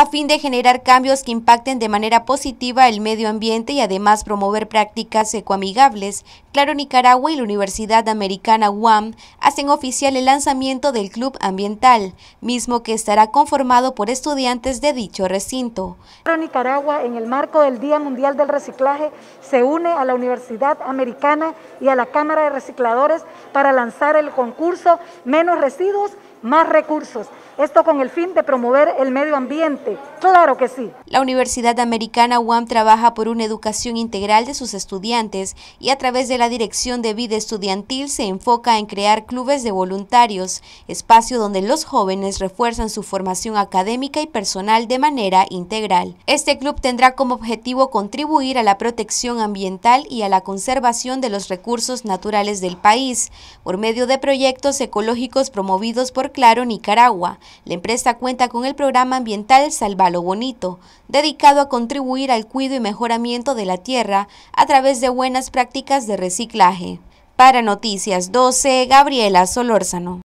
a fin de generar cambios que impacten de manera positiva el medio ambiente y además promover prácticas ecoamigables. Claro Nicaragua y la Universidad Americana UAM hacen oficial el lanzamiento del Club Ambiental, mismo que estará conformado por estudiantes de dicho recinto. Claro Nicaragua, en el marco del Día Mundial del Reciclaje, se une a la Universidad Americana y a la Cámara de Recicladores para lanzar el concurso Menos Residuos más recursos. Esto con el fin de promover el medio ambiente. Claro que sí. La Universidad Americana UAM trabaja por una educación integral de sus estudiantes y a través de la Dirección de Vida Estudiantil se enfoca en crear clubes de voluntarios, espacio donde los jóvenes refuerzan su formación académica y personal de manera integral. Este club tendrá como objetivo contribuir a la protección ambiental y a la conservación de los recursos naturales del país por medio de proyectos ecológicos promovidos por Claro Nicaragua. La empresa cuenta con el programa ambiental lo Bonito dedicado a contribuir al cuidado y mejoramiento de la tierra a través de buenas prácticas de reciclaje. Para Noticias 12, Gabriela Solórzano.